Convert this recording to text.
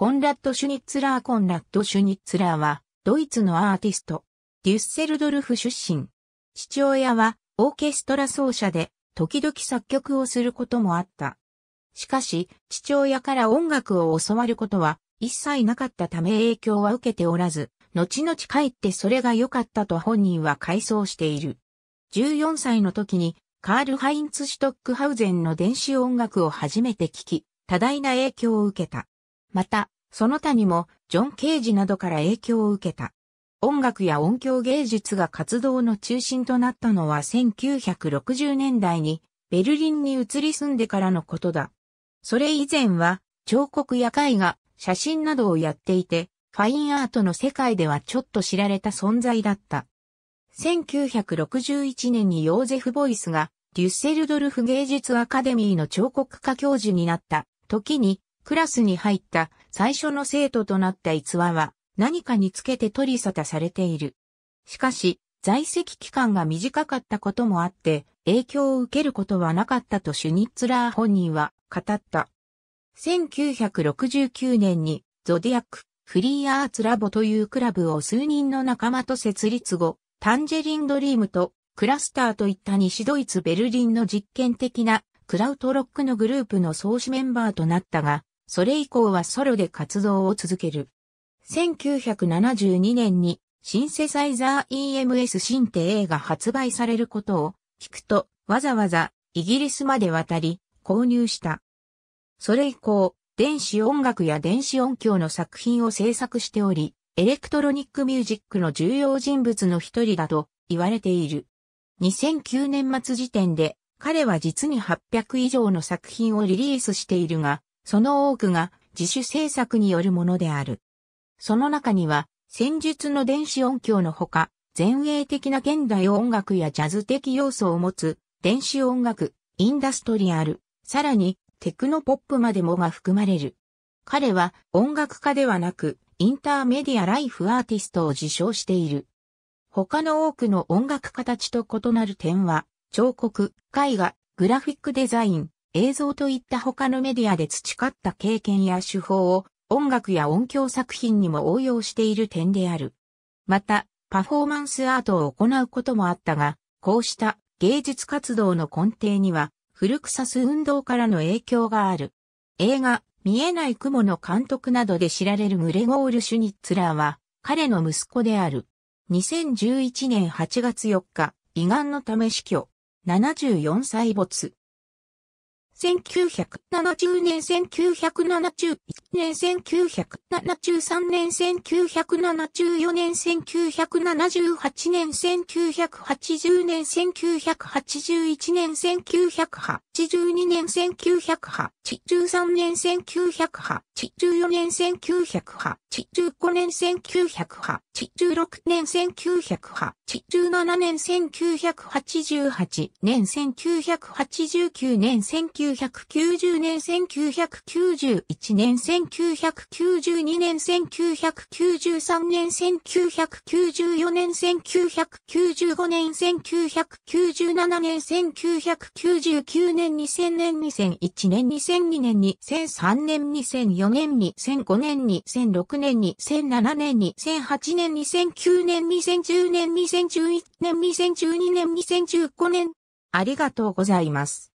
コンラッド・シュニッツラーコンラッド・シュニッツラーは、ドイツのアーティスト、デュッセルドルフ出身。父親は、オーケストラ奏者で、時々作曲をすることもあった。しかし、父親から音楽を教わることは、一切なかったため影響は受けておらず、後々帰ってそれが良かったと本人は回想している。14歳の時に、カール・ハインツ・シュトックハウゼンの電子音楽を初めて聴き、多大な影響を受けた。また、その他にも、ジョン・ケージなどから影響を受けた。音楽や音響芸術が活動の中心となったのは1960年代にベルリンに移り住んでからのことだ。それ以前は彫刻や絵画、写真などをやっていて、ファインアートの世界ではちょっと知られた存在だった。1961年にヨーゼフ・ボイスがデュッセルドルフ芸術アカデミーの彫刻家教授になった時にクラスに入った最初の生徒となった逸話は何かにつけて取り沙汰されている。しかし、在籍期間が短かったこともあって、影響を受けることはなかったとシュニッツラー本人は語った。1969年にゾディアックフリーアーツラボというクラブを数人の仲間と設立後、タンジェリンドリームとクラスターといった西ドイツベルリンの実験的なクラウトロックのグループの創始メンバーとなったが、それ以降はソロで活動を続ける。1972年にシンセサイザー EMS 新定 A が発売されることを聞くとわざわざイギリスまで渡り購入した。それ以降、電子音楽や電子音響の作品を制作しており、エレクトロニックミュージックの重要人物の一人だと言われている。2009年末時点で彼は実に800以上の作品をリリースしているが、その多くが自主制作によるものである。その中には、戦術の電子音響のほか、前衛的な現代音楽やジャズ的要素を持つ、電子音楽、インダストリアル、さらに、テクノポップまでもが含まれる。彼は音楽家ではなく、インターメディアライフアーティストを自称している。他の多くの音楽家たちと異なる点は、彫刻、絵画、グラフィックデザイン、映像といった他のメディアで培った経験や手法を音楽や音響作品にも応用している点である。また、パフォーマンスアートを行うこともあったが、こうした芸術活動の根底には、古さす運動からの影響がある。映画、見えない雲の監督などで知られるグレゴール・シュニッツラーは、彼の息子である。2011年8月4日、胃がんのため死去。74歳没。1970年1971年1973年1974年1978年1980年1981年1980 82年1908、13年1908、14年1908、15年1908、16年1908、17年1988年1989年1990年1991年1992年1993年1994年1995年1997年1999年年、2000年、2001年、2002年、2003年、2004年、2005年、2006年、2007年、2008年、2009年、2010年、2011年、2012年、2015年。ありがとうございます。